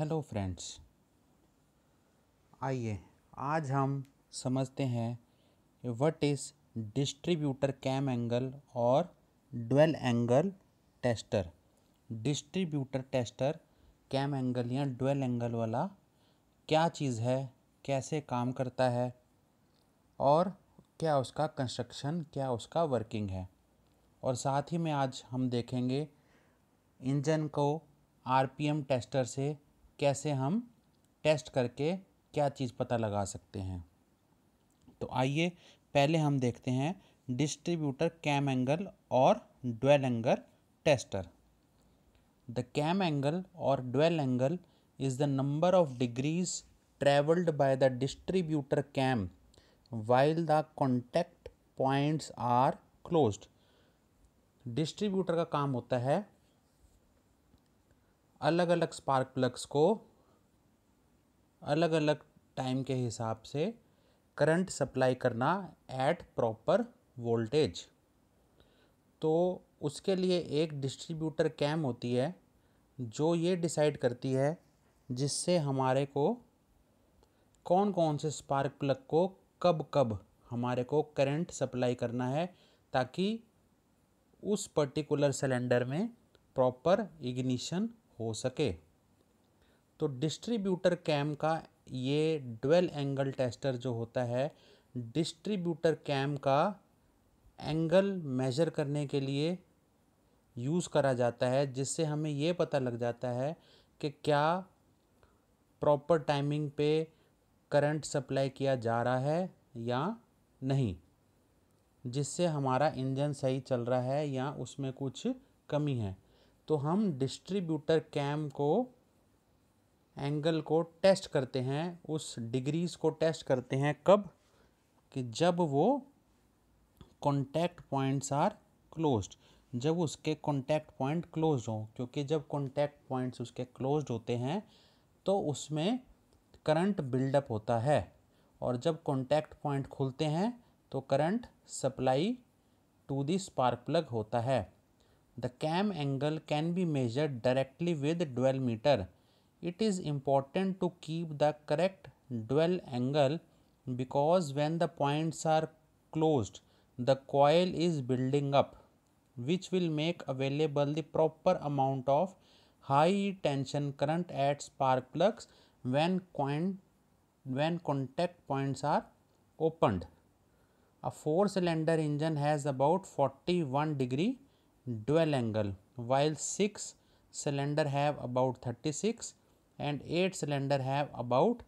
Hello friends आइए आज हम समझते हैं what is distributor cam angle और dwell angle tester distributor tester cam angle या ड्वेल एंगल वाला क्या चीज़ है कैसे काम करता है और क्या उसका कंस्ट्रक्शन क्या उसका वर्किंग है और साथ ही में आज हम देखेंगे इंजन को आरपीएम टेस्टर से कैसे हम टेस्ट करके क्या चीज़ पता लगा सकते हैं तो आइए पहले हम देखते हैं डिस्ट्रीब्यूटर कैम एंगल और dwell angle tester the cam angle और dwell angle is the number of degrees travelled by the distributor cam while the contact points are close distributor का काम होता है अलग अलग स्पार्क प्लग्स को अलग अलग टाइम के हिसाब से करंट सप्लाई करना एट प्रॉपर वोल्टेज तो उसके लिए एक डिस्ट्रीब्यूटर कैम होती है जो ये डिसाइड करती है जिससे हमारे को कौन कौन से स्पार्क प्लग को कब कब हमारे को करंट सप्लाई करना है ताकि उस पर्टिकुलर सिलेंडर में प्रॉपर इग्निशन हो सके तो डिस्ट्रीब्यूटर कैम का ये ड्वेल एंगल टेस्टर जो होता है डिस्ट्रीब्यूटर कैम का एंगल मेजर करने के लिए यूज़ करा जाता है जिससे हमें ये पता लग जाता है कि क्या प्रॉपर टाइमिंग पे करंट सप्लाई किया जा रहा है या नहीं जिससे हमारा इंजन सही चल रहा है या उसमें कुछ कमी है तो हम डिस्ट्रीब्यूटर कैम को एंगल को टेस्ट करते हैं उस डिग्रीज को टेस्ट करते हैं कब कि जब वो कॉन्टैक्ट पॉइंट्स आर क्लोज्ड जब उसके कॉन्टैक्ट पॉइंट क्लोज हों क्योंकि जब कॉन्टैक्ट पॉइंट्स उसके क्लोज होते हैं तो उसमें करंट बिल्डअप होता है और जब कॉन्टैक्ट पॉइंट खुलते हैं तो current supply to the spark plug होता है The cam angle can be measured directly with dwell meter. It is important to keep the correct dwell angle because when the points are closed, the coil is building up which will make available the proper amount of high tension current at spark plugs when, coin, when contact points are opened. A 4 cylinder engine has about 41 degree dual angle while six cylinder have about thirty six and eight cylinder have about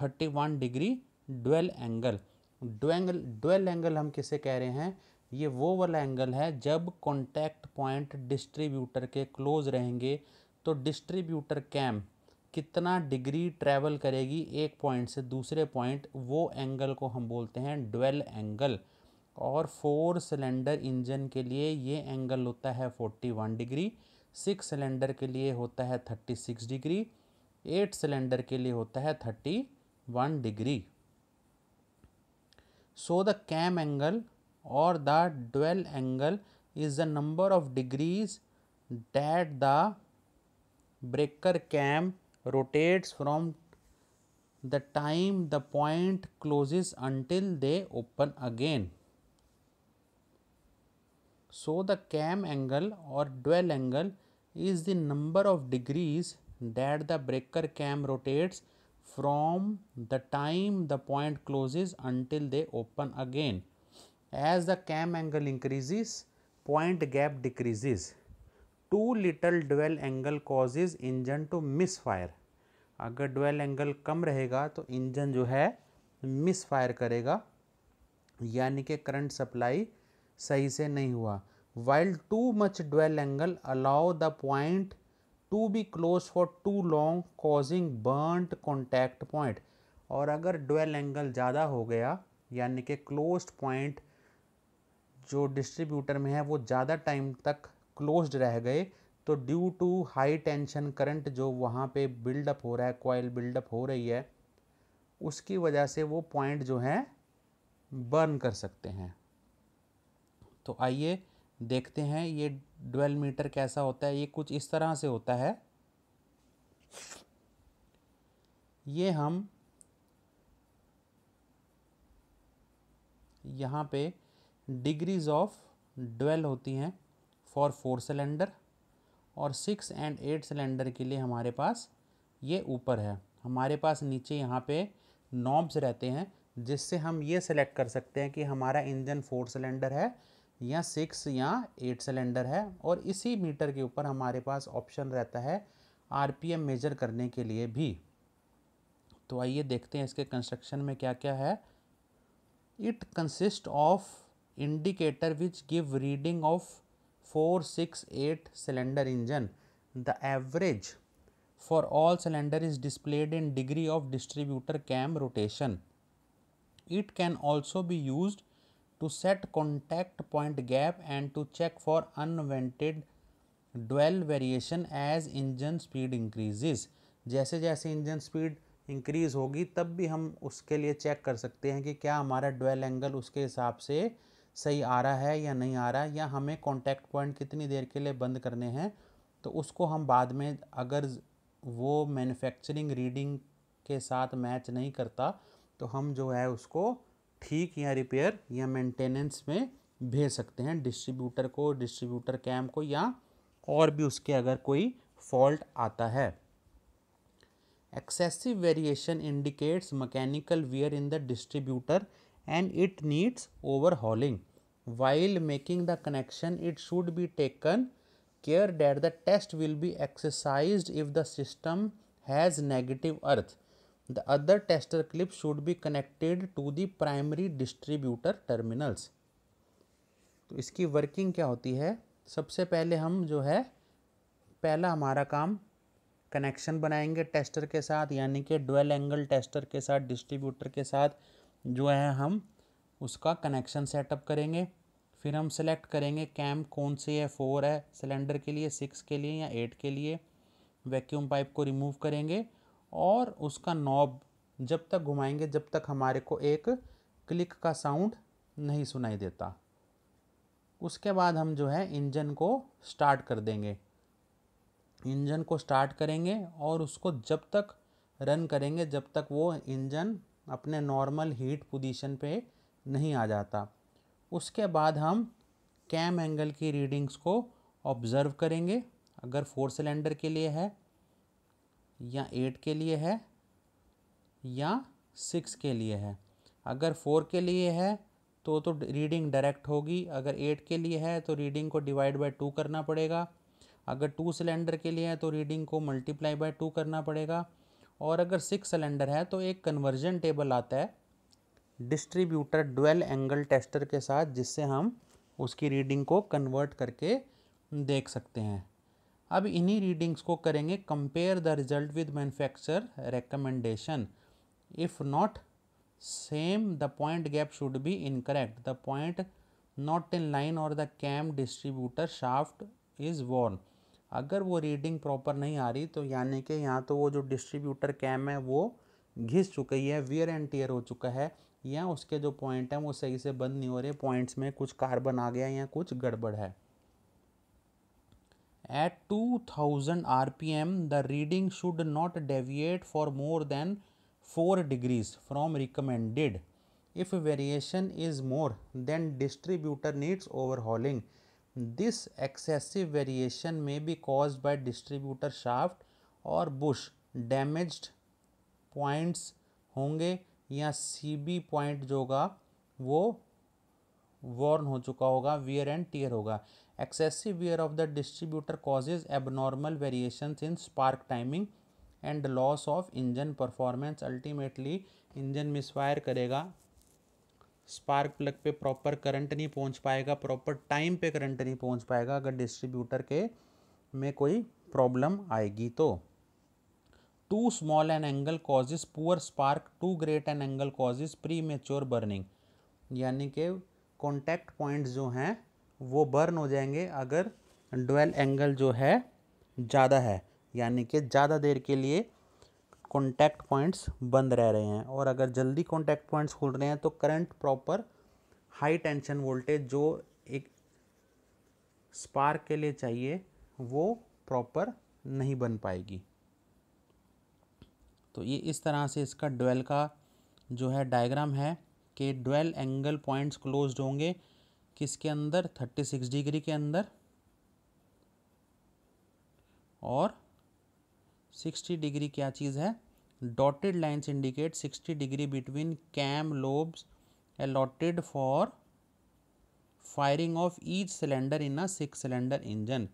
thirty one degree dual angle dual angle dual angle हम किसे कह रहे हैं ये वो वाला angle है जब कॉन्टैक्ट पॉइंट डिस्ट्रीब्यूटर के क्लोज रहेंगे तो डिस्ट्रीब्यूटर कैम कितना डिग्री ट्रैवल करेगी एक पॉइंट से दूसरे पॉइंट वो एंगल को हम बोलते हैं डुअल एंगल और फोर सिलेंडर इंजन के लिए ये एंगल होता है forty one degree six cylinder के लिए होता है thirty six degree eight cylinder के लिए होता है thirty one degree so the cam angle और the dwell angle is the number of degrees that the breaker cam rotates from the time the point closes until they open again So the cam angle or dwell angle is the number of degrees that the breaker cam rotates from the time the point closes until they open again. As the cam angle increases, point gap decreases. Too little dwell angle causes engine to misfire. अगर dual angle कम रहेगा तो engine जो है miss fire करेगा यानी कि current supply सही से नहीं हुआ while too much dwell angle allow the point to be close for too long causing burned contact point और अगर ड्वेल एंगल ज़्यादा हो गया यानी कि क्लोज पॉइंट जो डिस्ट्रीब्यूटर में है वो ज़्यादा टाइम तक क्लोज्ड रह गए तो due to high tension current जो वहाँ पे बिल्डअप हो रहा है कॉयल बिल्डअप हो रही है उसकी वजह से वो पॉइंट जो है बर्न कर सकते हैं तो आइए देखते हैं ये ड्वेल मीटर कैसा होता है ये कुछ इस तरह से होता है ये हम यहाँ पे डिग्रीज ऑफ ड्वेल होती हैं फॉर फोर सिलेंडर और सिक्स एंड एट सिलेंडर के लिए हमारे पास ये ऊपर है हमारे पास नीचे यहाँ पे नॉब्स रहते हैं जिससे हम ये सिलेक्ट कर सकते हैं कि हमारा इंजन फोर सिलेंडर है या सिक्स या एट सिलेंडर है और इसी मीटर के ऊपर हमारे पास ऑप्शन रहता है आरपीएम मेजर करने के लिए भी तो आइए देखते हैं इसके कंस्ट्रक्शन में क्या क्या है it consist of indicator which give reading of four six eight cylinder engine the average for all cylinder is displayed in degree of distributor cam rotation it can also be used to set contact point gap and to check for unwanted dwell variation as engine speed increases जैसे जैसे engine speed increase होगी तब भी हम उसके लिए check कर सकते हैं कि क्या हमारा डवेल एंगल उसके हिसाब से सही आ रहा है या नहीं आ रहा या हमें कॉन्टैक्ट पॉइंट कितनी देर के लिए बंद करने हैं तो उसको हम बाद में अगर वो मैन्युफैक्चरिंग रीडिंग के साथ मैच नहीं करता तो हम जो है उसको ठीक या रिपेयर या मेंटेनेंस में भेज सकते हैं डिस्ट्रीब्यूटर को डिस्ट्रीब्यूटर कैम को या और भी उसके अगर कोई फॉल्ट आता है excessive variation indicates mechanical wear in the distributor and it needs overhauling while making the connection it should be taken care that the test will be exercise if the system has negative earth the other tester clip should be connected to the primary distributor terminals तो इसकी working क्या होती है सबसे पहले हम जो है पहला हमारा काम कनेक्शन बनाएंगे टेस्टर के साथ यानी कि डुअल एंगल टेस्टर के साथ डिस्ट्रीब्यूटर के साथ जो है हम उसका कनेक्शन सेटअप करेंगे फिर हम सेलेक्ट करेंगे कैम कौन सी है फोर है सिलेंडर के लिए सिक्स के लिए या एट के लिए वैक्यूम पाइप को रिमूव करेंगे और उसका नॉब जब तक घुमाएंगे जब तक हमारे को एक क्लिक का साउंड नहीं सुनाई देता उसके बाद हम जो है इंजन को स्टार्ट कर देंगे इंजन को स्टार्ट करेंगे और उसको जब तक रन करेंगे जब तक वो इंजन अपने नॉर्मल हीट पोजीशन पे नहीं आ जाता उसके बाद हम कैम एंगल की रीडिंग्स को ऑब्ज़र्व करेंगे अगर फोर सिलेंडर के लिए है या एट के लिए है या सिक्स के लिए है अगर फोर के लिए है तो तो रीडिंग डायरेक्ट होगी अगर एट के लिए है तो रीडिंग को डिवाइड बाय टू करना पड़ेगा अगर टू सिलेंडर के लिए है तो रीडिंग को मल्टीप्लाई बाय टू करना पड़ेगा और अगर सिक्स सिलेंडर है तो एक कन्वर्जन टेबल आता है डिस्ट्रीब्यूटर डुअल एंगल टेस्टर के साथ जिससे हम उसकी रीडिंग को कन्वर्ट करके देख सकते हैं अब इन्हीं रीडिंग्स को करेंगे compare the result with manufacture recommendation if not same the point gap should be incorrect the point not in line और the cam distributor shaft is worn अगर वो रीडिंग प्रॉपर नहीं आ रही तो यानी कि यहाँ तो वो जो डिस्ट्रीब्यूटर कैम है वो घिस चुकी है वियर एंड टीयर हो चुका है या उसके जो पॉइंट हैं वो सही से बंद नहीं हो रहे पॉइंट्स में कुछ कार्बन आ गया या कुछ गड़बड़ है at two thousand R P M the reading should not deviate for more than four degrees from recommended if variation is more than distributor needs overhauling this excessive variation may be cause by distributor shaft और bush damage points होंगे या C B point जो होगा वो Warne हो चुका होगा wear and tear होगा excessive wear of the distributor causes abnormal variation in spark timing and loss of engine performance ultimately engine misfire करेगा स्पार्क प्लग पे प्रॉपर करंट नहीं पहुंच पाएगा प्रॉपर टाइम पे करंट नहीं पहुंच पाएगा अगर डिस्ट्रीब्यूटर के में कोई प्रॉब्लम आएगी तो too small an angle causes poor spark too great an angle causes premature burning यानी कि कॉन्टैक्ट पॉइंट्स जो हैं वो बर्न हो जाएंगे अगर डोल एंगल जो है ज़्यादा है यानी कि ज़्यादा देर के लिए कॉन्टैक्ट पॉइंट्स बंद रह रहे हैं और अगर जल्दी कॉन्टैक्ट पॉइंट्स खुल रहे हैं तो current proper high tension voltage जो एक स्पार्क के लिए चाहिए वो प्रॉपर नहीं बन पाएगी तो ये इस तरह से इसका डोल का जो है डायग्राम है कि डोल एंगल पॉइंट्स क्लोज्ड होंगे किसके अंदर 36 डिग्री के अंदर और 60 डिग्री क्या चीज़ है dotted lines indicate 60 degree between cam lobes allotted for firing of each cylinder in a six cylinder engine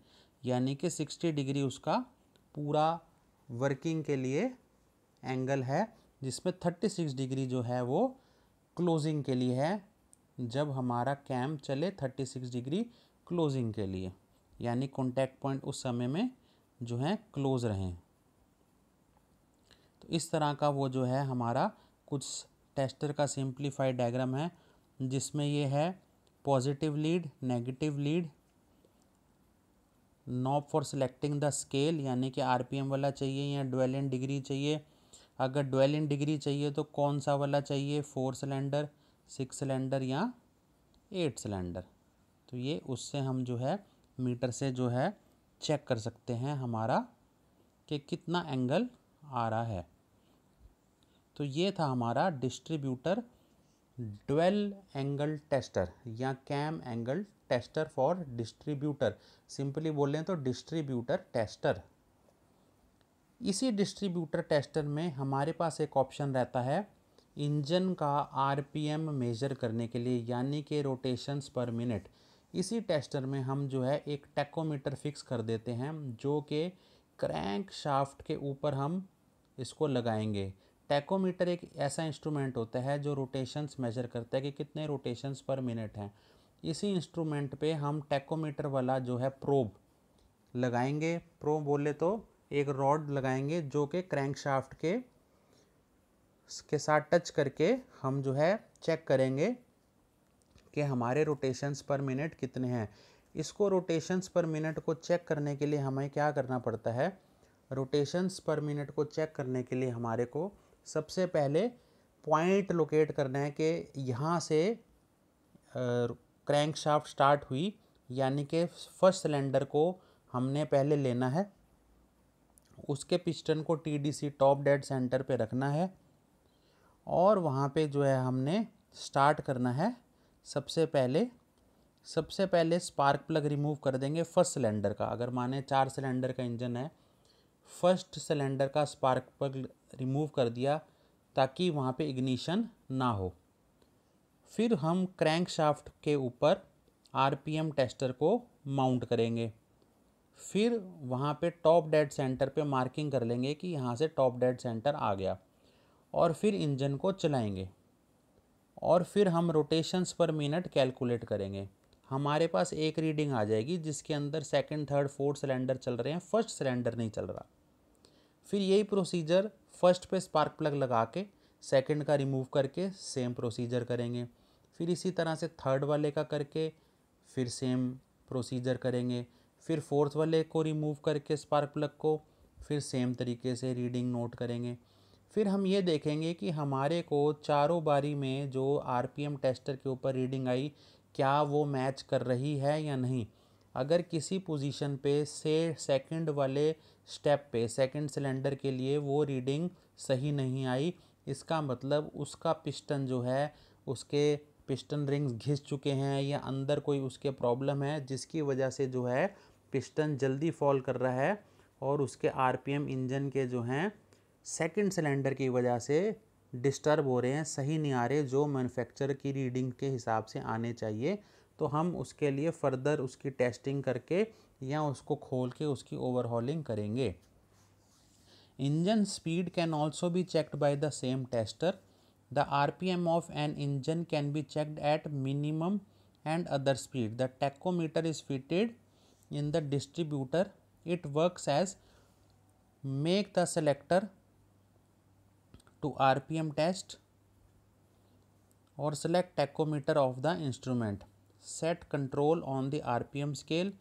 यानी कि 60 डिग्री उसका पूरा वर्किंग के लिए एंगल है जिसमें 36 डिग्री जो है वो क्लोजिंग के लिए है जब हमारा कैम चले 36 डिग्री क्लोजिंग के लिए यानी कॉन्टैक्ट पॉइंट उस समय में जो है क्लोज रहें तो इस तरह का वो जो है हमारा कुछ टेस्टर का सिंप्लीफाइड डायग्राम है जिसमें ये है positive lead negative lead knob for selecting the scale यानी कि आरपीएम वाला चाहिए या डुएल इन डिग्री चाहिए अगर डुएल इन डिग्री चाहिए तो कौन सा वाला चाहिए फोर सिलेंडर सिक्स सिलेंडर या एट सिलेंडर तो ये उससे हम जो है मीटर से जो है चेक कर सकते हैं हमारा कि कितना एंगल आ रहा है तो ये था हमारा डिस्ट्रीब्यूटर ड्वेल एंगल टेस्टर या cam angle tester for distributor simply बोलें तो डिस्ट्रीब्यूटर टेस्टर इसी डिस्ट्रीब्यूटर टेस्टर में हमारे पास एक ऑप्शन रहता है इंजन का आरपीएम मेज़र करने के लिए यानी कि रोटेशंस पर मिनट इसी टेस्टर में हम जो है एक टेकोमीटर फिक्स कर देते हैं जो कि क्रैंक शाफ्ट के ऊपर हम इसको लगाएंगे टैकोमीटर एक ऐसा इंस्ट्रूमेंट होता है जो रोटेशंस मेजर करता है कि कितने रोटेशंस पर मिनट हैं इसी इंस्ट्रूमेंट पे हम टैकोमीटर वाला जो है प्रोब लगाएंगे प्रोब बोले तो एक रॉड लगाएंगे जो कि क्रैंक शाफ्ट के के साथ टच करके हम जो है चेक करेंगे कि हमारे रोटेशंस पर मिनट कितने हैं इसको रोटेशंस पर मिनट को चेक करने के लिए हमें क्या करना पड़ता है रोटेशंस पर मिनट को चेक करने के लिए हमारे को सबसे पहले पॉइंट लोकेट करना है कि यहाँ से क्रैंक शाफ्ट स्टार्ट हुई यानी कि फर्स्ट सिलेंडर को हमने पहले लेना है उसके पिस्टन को टीडीसी टॉप डेड सेंटर पे रखना है और वहाँ पे जो है हमने स्टार्ट करना है सबसे पहले सबसे पहले स्पार्क प्लग रिमूव कर देंगे फर्स्ट सिलेंडर का अगर माने चार सिलेंडर का इंजन है फर्स्ट सिलेंडर का स्पार्क प्लग रिमूव कर दिया ताकि वहाँ पे इग्निशन ना हो फिर हम क्रैंक शाफ्ट के ऊपर आरपीएम टेस्टर को माउंट करेंगे फिर वहाँ पे टॉप डेड सेंटर पे मार्किंग कर लेंगे कि यहाँ से टॉप डेड सेंटर आ गया और फिर इंजन को चलाएंगे और फिर हम रोटेशंस पर मिनट कैलकुलेट करेंगे हमारे पास एक रीडिंग आ जाएगी जिसके अंदर सेकंड थर्ड फोर्थ सिलेंडर चल रहे हैं फर्स्ट सिलेंडर नहीं चल रहा फिर यही प्रोसीजर फर्स्ट पे स्पार्क प्लग लगा के सेकंड का रिमूव करके सेम प्रोसीजर करेंगे फिर इसी तरह से थर्ड वाले का करके फिर सेम प्रोसीजर करेंगे फिर फोर्थ वाले को रिमूव करके स्पार्क प्लग को फिर सेम तरीके से रीडिंग नोट करेंगे फिर हम ये देखेंगे कि हमारे को चारों बारी में जो आर टेस्टर के ऊपर रीडिंग आई क्या वो मैच कर रही है या नहीं अगर किसी पोजीशन पे से सेकंड वाले स्टेप पे सेकंड सिलेंडर के लिए वो रीडिंग सही नहीं आई इसका मतलब उसका पिस्टन जो है उसके पिस्टन रिंग्स घिस चुके हैं या अंदर कोई उसके प्रॉब्लम है जिसकी वजह से जो है पिस्टन जल्दी फॉल कर रहा है और उसके आरपीएम इंजन के जो हैं सेकंड सिलेंडर की वजह से डिस्टर्ब हो रहे हैं सही नहीं आ रहे जो मैनुफेक्चर की रीडिंग के हिसाब से आने चाहिए तो हम उसके लिए फर्दर उसकी टेस्टिंग करके या उसको खोल के उसकी ओवरहॉलिंग करेंगे engine speed can also be checked by the same tester the R P M of an engine can be checked at minimum and other speed the tachometer is fitted in the distributor it works as make the selector to R P M test और select tachometer of the instrument set control on the R P M scale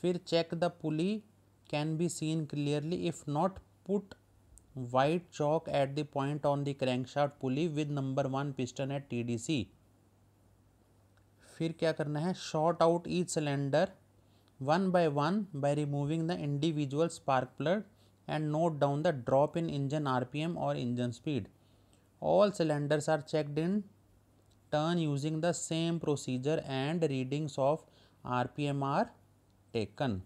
फिर check the pulley can be seen clearly if not put white chalk at the point on the crankshaft pulley with number one piston at T D C फिर क्या करना है short out each cylinder one by one by removing the individual spark plug and note down the drop in engine RPM or engine speed. All cylinders are checked in turn using the same procedure and readings of RPM are taken.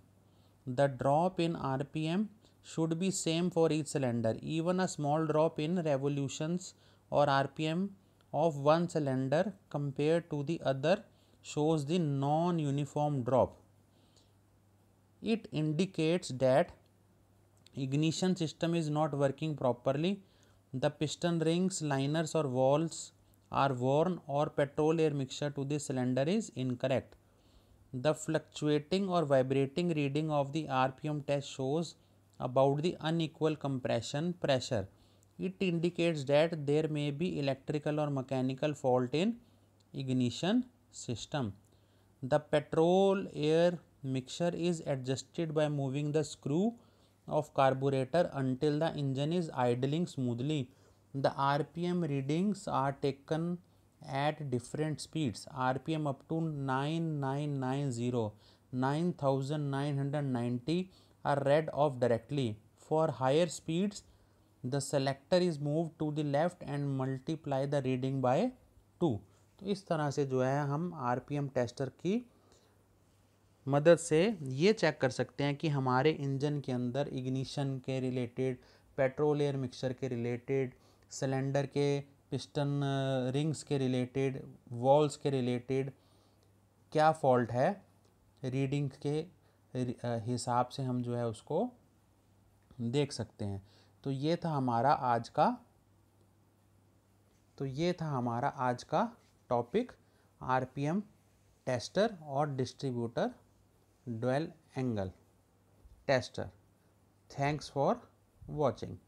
The drop in RPM should be same for each cylinder. Even a small drop in revolutions or RPM of one cylinder compared to the other shows the non-uniform drop. It indicates that ignition system is not working properly the piston rings liners or valves are worn or petrol air mixture to the cylinder is incorrect the fluctuating or vibrating reading of the rpm test shows about the unequal compression pressure it indicates that there may be electrical or mechanical fault in ignition system the petrol air mixture is adjusted by moving the screw of carburetor until the engine is idling smoothly. The RPM readings are taken at different speeds RPM up to 9990 9990 are read off directly. For higher speeds, the selector is moved to the left and multiply the reading by 2. तो इस तरह से जो है हम are tester की मदद से ये चेक कर सकते हैं कि हमारे इंजन के अंदर इग्निशन के रिलेटेड पेट्रोल एयर मिक्सर के रिलेटेड सिलेंडर के पिस्टन रिंग्स uh, के रिलेटेड वॉल्स के रिलेटेड क्या फॉल्ट है रीडिंग के uh, हिसाब से हम जो है उसको देख सकते हैं तो ये था हमारा आज का तो ये था हमारा आज का टॉपिक आरपीएम टेस्टर और distributor dual angle tester. Thanks for watching.